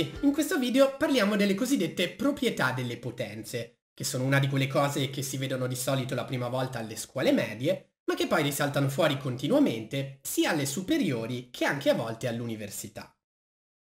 ragazzi, in questo video parliamo delle cosiddette proprietà delle potenze, che sono una di quelle cose che si vedono di solito la prima volta alle scuole medie, ma che poi risaltano fuori continuamente sia alle superiori che anche a volte all'università.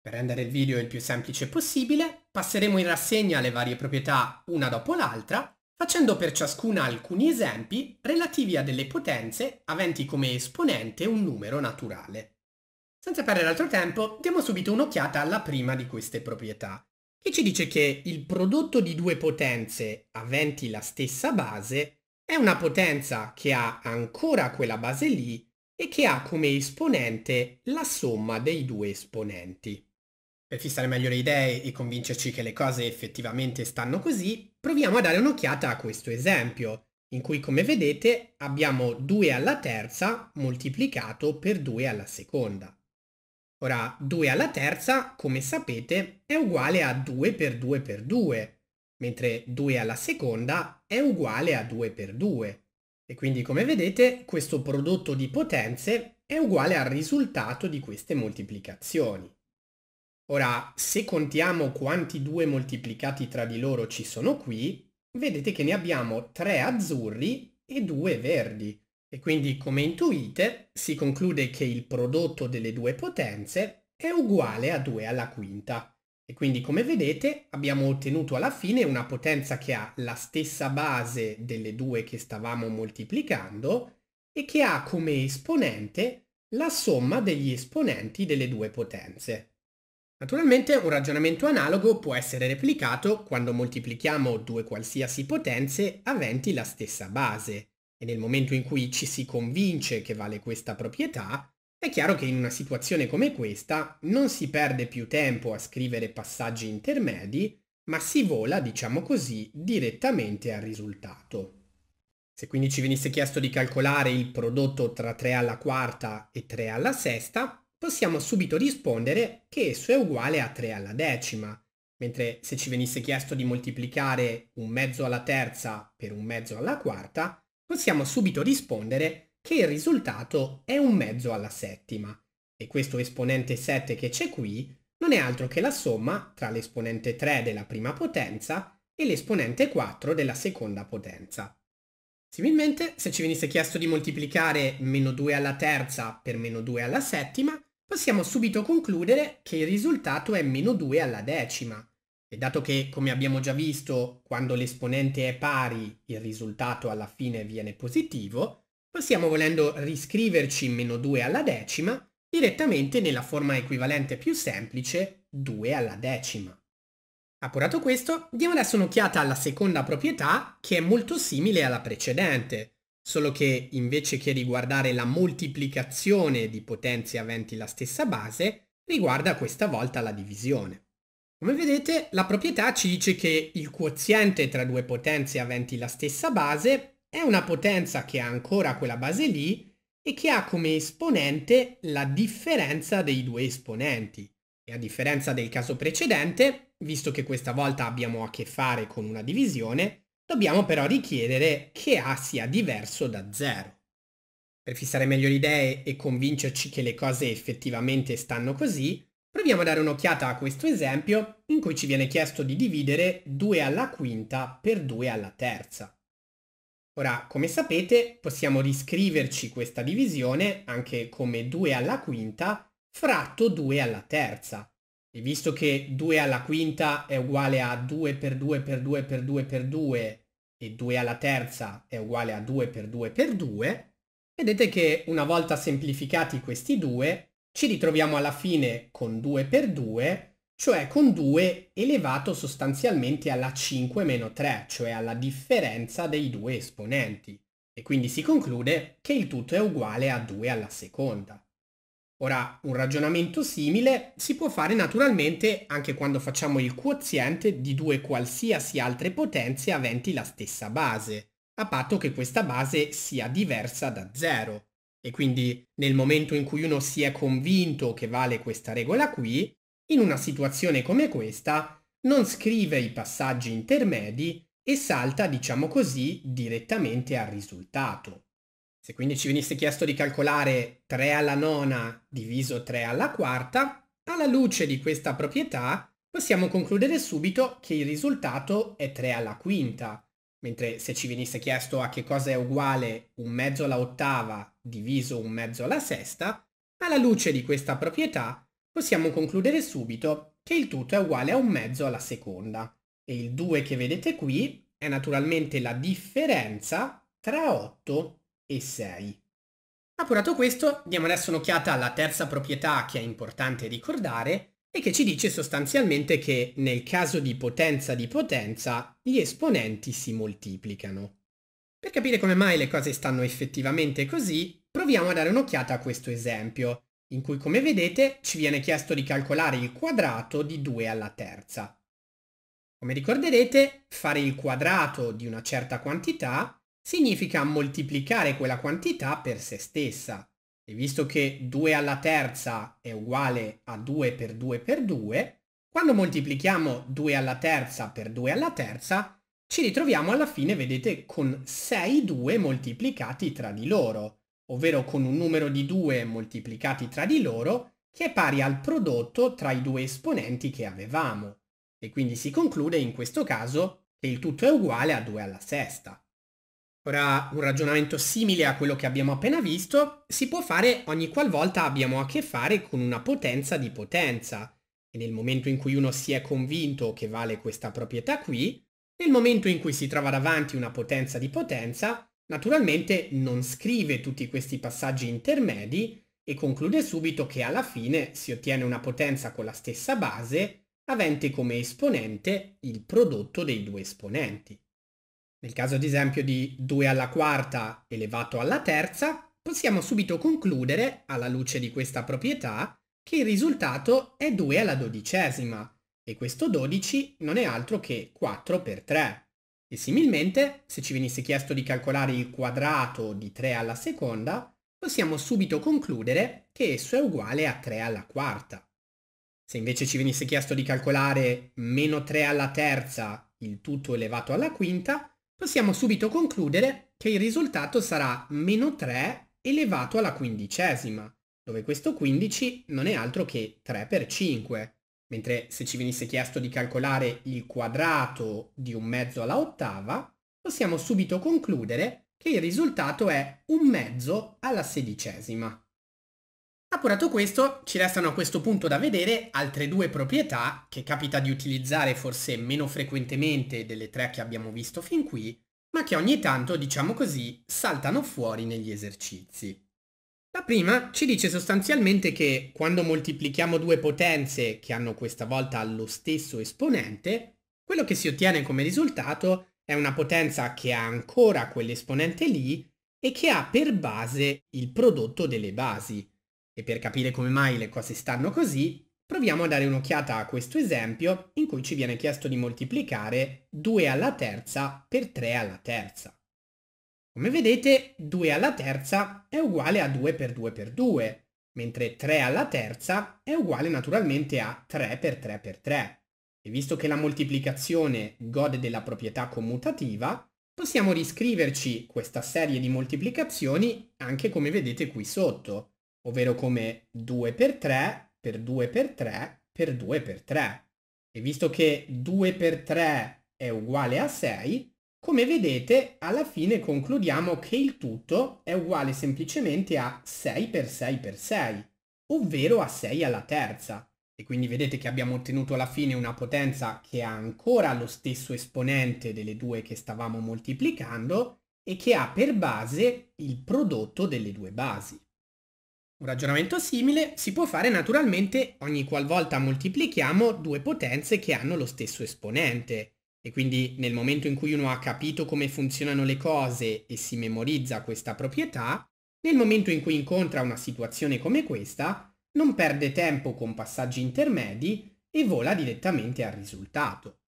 Per rendere il video il più semplice possibile, passeremo in rassegna le varie proprietà una dopo l'altra, facendo per ciascuna alcuni esempi relativi a delle potenze aventi come esponente un numero naturale. Senza perdere altro tempo, diamo subito un'occhiata alla prima di queste proprietà, che ci dice che il prodotto di due potenze aventi la stessa base è una potenza che ha ancora quella base lì e che ha come esponente la somma dei due esponenti. Per fissare meglio le idee e convincerci che le cose effettivamente stanno così, proviamo a dare un'occhiata a questo esempio, in cui come vedete abbiamo 2 alla terza moltiplicato per 2 alla seconda. Ora, 2 alla terza, come sapete, è uguale a 2 per 2 per 2, mentre 2 alla seconda è uguale a 2 per 2. E quindi, come vedete, questo prodotto di potenze è uguale al risultato di queste moltiplicazioni. Ora, se contiamo quanti 2 moltiplicati tra di loro ci sono qui, vedete che ne abbiamo 3 azzurri e 2 verdi, e quindi, come intuite, si conclude che il prodotto delle due potenze è uguale a 2 alla quinta. E quindi, come vedete, abbiamo ottenuto alla fine una potenza che ha la stessa base delle due che stavamo moltiplicando e che ha come esponente la somma degli esponenti delle due potenze. Naturalmente un ragionamento analogo può essere replicato quando moltiplichiamo due qualsiasi potenze aventi la stessa base e nel momento in cui ci si convince che vale questa proprietà, è chiaro che in una situazione come questa non si perde più tempo a scrivere passaggi intermedi, ma si vola, diciamo così, direttamente al risultato. Se quindi ci venisse chiesto di calcolare il prodotto tra 3 alla quarta e 3 alla sesta, possiamo subito rispondere che esso è uguale a 3 alla decima, mentre se ci venisse chiesto di moltiplicare un mezzo alla terza per un mezzo alla quarta, possiamo subito rispondere che il risultato è un mezzo alla settima, e questo esponente 7 che c'è qui non è altro che la somma tra l'esponente 3 della prima potenza e l'esponente 4 della seconda potenza. Similmente, se ci venisse chiesto di moltiplicare meno 2 alla terza per meno 2 alla settima, possiamo subito concludere che il risultato è meno 2 alla decima, e dato che, come abbiamo già visto, quando l'esponente è pari, il risultato alla fine viene positivo, possiamo volendo riscriverci meno 2 alla decima direttamente nella forma equivalente più semplice 2 alla decima. Appurato questo, diamo adesso un'occhiata alla seconda proprietà che è molto simile alla precedente, solo che invece che riguardare la moltiplicazione di potenze aventi la stessa base, riguarda questa volta la divisione. Come vedete la proprietà ci dice che il quoziente tra due potenze aventi la stessa base è una potenza che ha ancora quella base lì e che ha come esponente la differenza dei due esponenti. E a differenza del caso precedente, visto che questa volta abbiamo a che fare con una divisione, dobbiamo però richiedere che A sia diverso da 0. Per fissare meglio le idee e convincerci che le cose effettivamente stanno così, Proviamo a dare un'occhiata a questo esempio in cui ci viene chiesto di dividere 2 alla quinta per 2 alla terza. Ora, come sapete, possiamo riscriverci questa divisione anche come 2 alla quinta fratto 2 alla terza. E visto che 2 alla quinta è uguale a 2 per 2 per 2 per 2 per 2 e 2 alla terza è uguale a 2 per 2 per 2, vedete che una volta semplificati questi due ci ritroviamo alla fine con 2 per 2, cioè con 2 elevato sostanzialmente alla 5 meno 3, cioè alla differenza dei due esponenti. E quindi si conclude che il tutto è uguale a 2 alla seconda. Ora, un ragionamento simile si può fare naturalmente anche quando facciamo il quoziente di due qualsiasi altre potenze aventi la stessa base, a patto che questa base sia diversa da 0. E quindi nel momento in cui uno si è convinto che vale questa regola qui, in una situazione come questa non scrive i passaggi intermedi e salta, diciamo così, direttamente al risultato. Se quindi ci venisse chiesto di calcolare 3 alla nona diviso 3 alla quarta, alla luce di questa proprietà possiamo concludere subito che il risultato è 3 alla quinta, Mentre se ci venisse chiesto a che cosa è uguale un mezzo alla ottava diviso un mezzo alla sesta, alla luce di questa proprietà possiamo concludere subito che il tutto è uguale a un mezzo alla seconda. E il 2 che vedete qui è naturalmente la differenza tra 8 e 6. Appurato questo, diamo adesso un'occhiata alla terza proprietà che è importante ricordare, e che ci dice sostanzialmente che nel caso di potenza di potenza gli esponenti si moltiplicano. Per capire come mai le cose stanno effettivamente così, proviamo a dare un'occhiata a questo esempio, in cui come vedete ci viene chiesto di calcolare il quadrato di 2 alla terza. Come ricorderete, fare il quadrato di una certa quantità significa moltiplicare quella quantità per se stessa. E visto che 2 alla terza è uguale a 2 per 2 per 2, quando moltiplichiamo 2 alla terza per 2 alla terza, ci ritroviamo alla fine, vedete, con 6 2 moltiplicati tra di loro, ovvero con un numero di 2 moltiplicati tra di loro che è pari al prodotto tra i due esponenti che avevamo. E quindi si conclude in questo caso che il tutto è uguale a 2 alla sesta. Ora, un ragionamento simile a quello che abbiamo appena visto si può fare ogni qualvolta abbiamo a che fare con una potenza di potenza. E nel momento in cui uno si è convinto che vale questa proprietà qui, nel momento in cui si trova davanti una potenza di potenza, naturalmente non scrive tutti questi passaggi intermedi e conclude subito che alla fine si ottiene una potenza con la stessa base, avente come esponente il prodotto dei due esponenti. Nel caso ad esempio di 2 alla quarta elevato alla terza, possiamo subito concludere, alla luce di questa proprietà, che il risultato è 2 alla dodicesima, e questo 12 non è altro che 4 per 3. E similmente, se ci venisse chiesto di calcolare il quadrato di 3 alla seconda, possiamo subito concludere che esso è uguale a 3 alla quarta. Se invece ci venisse chiesto di calcolare meno 3 alla terza, il tutto elevato alla quinta, possiamo subito concludere che il risultato sarà meno 3 elevato alla quindicesima, dove questo 15 non è altro che 3 per 5, mentre se ci venisse chiesto di calcolare il quadrato di un mezzo alla ottava, possiamo subito concludere che il risultato è un mezzo alla sedicesima. Appurato questo, ci restano a questo punto da vedere altre due proprietà che capita di utilizzare forse meno frequentemente delle tre che abbiamo visto fin qui, ma che ogni tanto, diciamo così, saltano fuori negli esercizi. La prima ci dice sostanzialmente che quando moltiplichiamo due potenze che hanno questa volta lo stesso esponente, quello che si ottiene come risultato è una potenza che ha ancora quell'esponente lì e che ha per base il prodotto delle basi, e per capire come mai le cose stanno così, proviamo a dare un'occhiata a questo esempio in cui ci viene chiesto di moltiplicare 2 alla terza per 3 alla terza. Come vedete, 2 alla terza è uguale a 2 per 2 per 2, mentre 3 alla terza è uguale naturalmente a 3 per 3 per 3. E visto che la moltiplicazione gode della proprietà commutativa, possiamo riscriverci questa serie di moltiplicazioni anche come vedete qui sotto, ovvero come 2 per 3 per 2 per 3 per 2 per 3. E visto che 2 per 3 è uguale a 6, come vedete alla fine concludiamo che il tutto è uguale semplicemente a 6 per 6 per 6, ovvero a 6 alla terza. E quindi vedete che abbiamo ottenuto alla fine una potenza che ha ancora lo stesso esponente delle due che stavamo moltiplicando e che ha per base il prodotto delle due basi. Un ragionamento simile si può fare naturalmente ogni qualvolta moltiplichiamo due potenze che hanno lo stesso esponente. E quindi nel momento in cui uno ha capito come funzionano le cose e si memorizza questa proprietà, nel momento in cui incontra una situazione come questa, non perde tempo con passaggi intermedi e vola direttamente al risultato.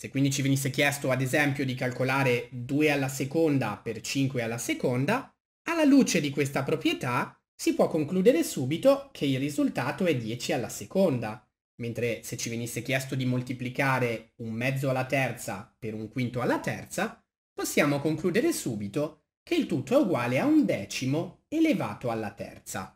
Se quindi ci venisse chiesto ad esempio di calcolare 2 alla seconda per 5 alla seconda, alla luce di questa proprietà si può concludere subito che il risultato è 10 alla seconda, mentre se ci venisse chiesto di moltiplicare un mezzo alla terza per un quinto alla terza, possiamo concludere subito che il tutto è uguale a un decimo elevato alla terza.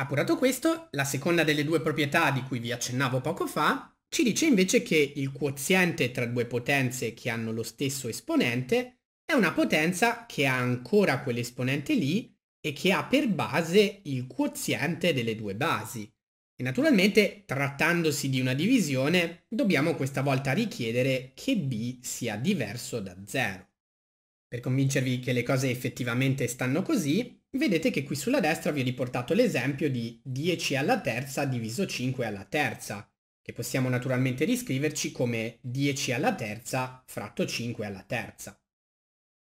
Appurato questo, la seconda delle due proprietà di cui vi accennavo poco fa ci dice invece che il quoziente tra due potenze che hanno lo stesso esponente è una potenza che ha ancora quell'esponente lì e che ha per base il quoziente delle due basi. E naturalmente, trattandosi di una divisione, dobbiamo questa volta richiedere che b sia diverso da 0. Per convincervi che le cose effettivamente stanno così, vedete che qui sulla destra vi ho riportato l'esempio di 10 alla terza diviso 5 alla terza, che possiamo naturalmente riscriverci come 10 alla terza fratto 5 alla terza.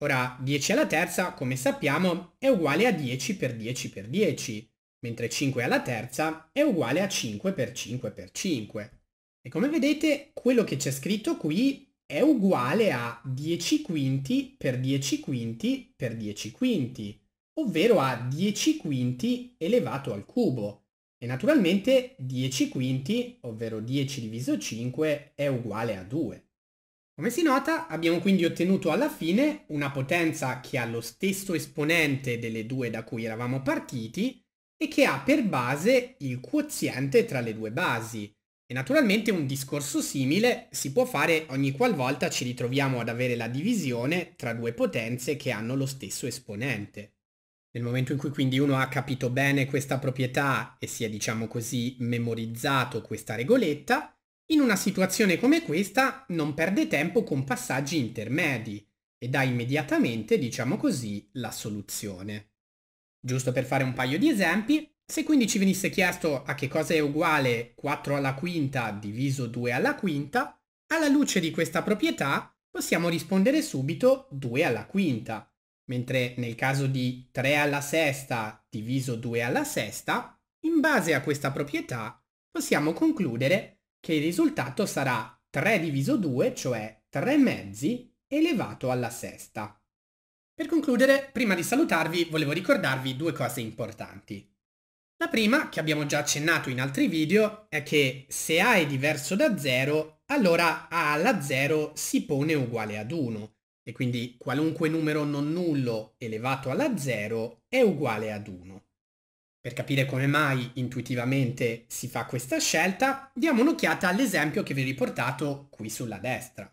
Ora 10 alla terza, come sappiamo, è uguale a 10 per 10 per 10, mentre 5 alla terza è uguale a 5 per 5 per 5. E come vedete, quello che c'è scritto qui è uguale a 10 quinti per 10 quinti per 10 quinti, ovvero a 10 quinti elevato al cubo. E naturalmente 10 quinti, ovvero 10 diviso 5, è uguale a 2. Come si nota abbiamo quindi ottenuto alla fine una potenza che ha lo stesso esponente delle due da cui eravamo partiti e che ha per base il quoziente tra le due basi. E naturalmente un discorso simile si può fare ogni qualvolta ci ritroviamo ad avere la divisione tra due potenze che hanno lo stesso esponente. Nel momento in cui quindi uno ha capito bene questa proprietà e si è diciamo così memorizzato questa regoletta, in una situazione come questa non perde tempo con passaggi intermedi e dà immediatamente, diciamo così, la soluzione. Giusto per fare un paio di esempi, se quindi ci venisse chiesto a che cosa è uguale 4 alla quinta diviso 2 alla quinta, alla luce di questa proprietà possiamo rispondere subito 2 alla quinta, mentre nel caso di 3 alla sesta diviso 2 alla sesta, in base a questa proprietà possiamo concludere che il risultato sarà 3 diviso 2, cioè 3 mezzi, elevato alla sesta. Per concludere, prima di salutarvi, volevo ricordarvi due cose importanti. La prima, che abbiamo già accennato in altri video, è che se A è diverso da 0, allora A alla 0 si pone uguale ad 1, e quindi qualunque numero non nullo elevato alla 0 è uguale ad 1. Per capire come mai intuitivamente si fa questa scelta, diamo un'occhiata all'esempio che vi ho riportato qui sulla destra.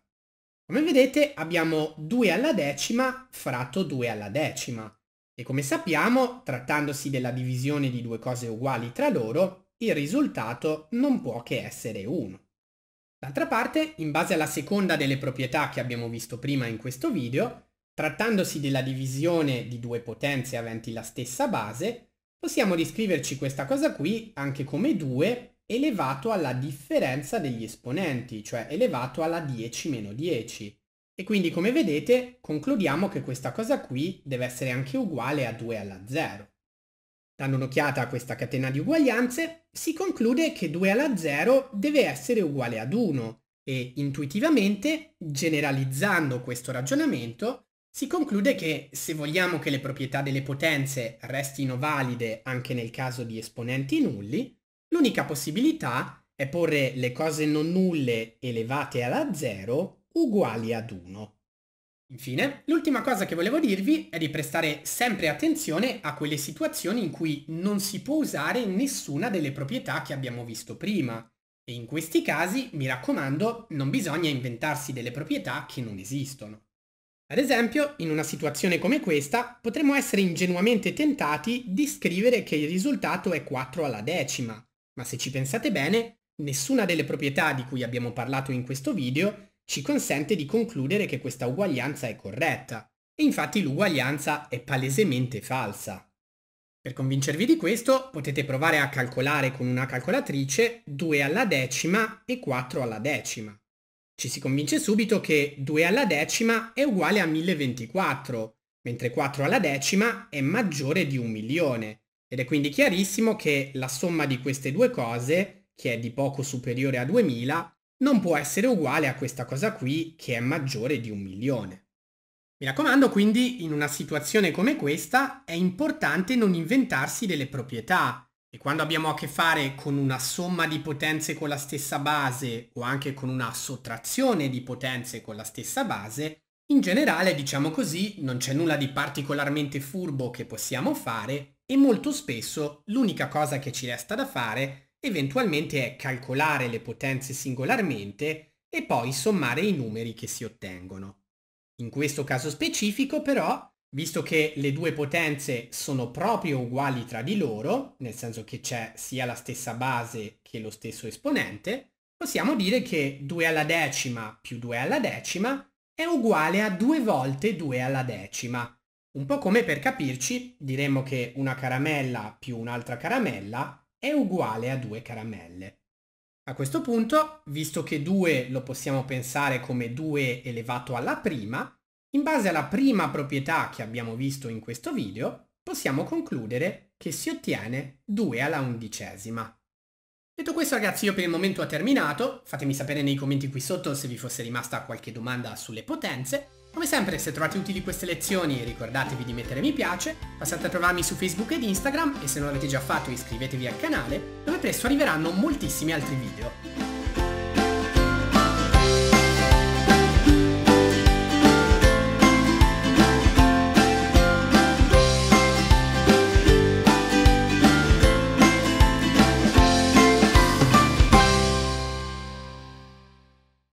Come vedete abbiamo 2 alla decima fratto 2 alla decima e come sappiamo, trattandosi della divisione di due cose uguali tra loro, il risultato non può che essere 1. D'altra parte, in base alla seconda delle proprietà che abbiamo visto prima in questo video, trattandosi della divisione di due potenze aventi la stessa base, Possiamo descriverci questa cosa qui anche come 2 elevato alla differenza degli esponenti, cioè elevato alla 10 meno 10. E quindi come vedete concludiamo che questa cosa qui deve essere anche uguale a 2 alla 0. Dando un'occhiata a questa catena di uguaglianze, si conclude che 2 alla 0 deve essere uguale ad 1 e intuitivamente, generalizzando questo ragionamento, si conclude che se vogliamo che le proprietà delle potenze restino valide anche nel caso di esponenti nulli, l'unica possibilità è porre le cose non nulle elevate alla 0 uguali ad 1. Infine, l'ultima cosa che volevo dirvi è di prestare sempre attenzione a quelle situazioni in cui non si può usare nessuna delle proprietà che abbiamo visto prima. E in questi casi, mi raccomando, non bisogna inventarsi delle proprietà che non esistono. Ad esempio, in una situazione come questa, potremmo essere ingenuamente tentati di scrivere che il risultato è 4 alla decima, ma se ci pensate bene, nessuna delle proprietà di cui abbiamo parlato in questo video ci consente di concludere che questa uguaglianza è corretta, e infatti l'uguaglianza è palesemente falsa. Per convincervi di questo potete provare a calcolare con una calcolatrice 2 alla decima e 4 alla decima. Ci si convince subito che 2 alla decima è uguale a 1024, mentre 4 alla decima è maggiore di un milione. Ed è quindi chiarissimo che la somma di queste due cose, che è di poco superiore a 2000, non può essere uguale a questa cosa qui che è maggiore di un milione. Mi raccomando quindi in una situazione come questa è importante non inventarsi delle proprietà, e quando abbiamo a che fare con una somma di potenze con la stessa base o anche con una sottrazione di potenze con la stessa base, in generale, diciamo così, non c'è nulla di particolarmente furbo che possiamo fare e molto spesso l'unica cosa che ci resta da fare eventualmente è calcolare le potenze singolarmente e poi sommare i numeri che si ottengono. In questo caso specifico però Visto che le due potenze sono proprio uguali tra di loro, nel senso che c'è sia la stessa base che lo stesso esponente, possiamo dire che 2 alla decima più 2 alla decima è uguale a 2 volte 2 alla decima. Un po' come per capirci, diremmo che una caramella più un'altra caramella è uguale a 2 caramelle. A questo punto, visto che 2 lo possiamo pensare come 2 elevato alla prima, in base alla prima proprietà che abbiamo visto in questo video, possiamo concludere che si ottiene 2 alla undicesima. Detto questo ragazzi io per il momento ho terminato, fatemi sapere nei commenti qui sotto se vi fosse rimasta qualche domanda sulle potenze. Come sempre se trovate utili queste lezioni ricordatevi di mettere mi piace, passate a trovarmi su Facebook ed Instagram e se non l'avete già fatto iscrivetevi al canale dove presto arriveranno moltissimi altri video.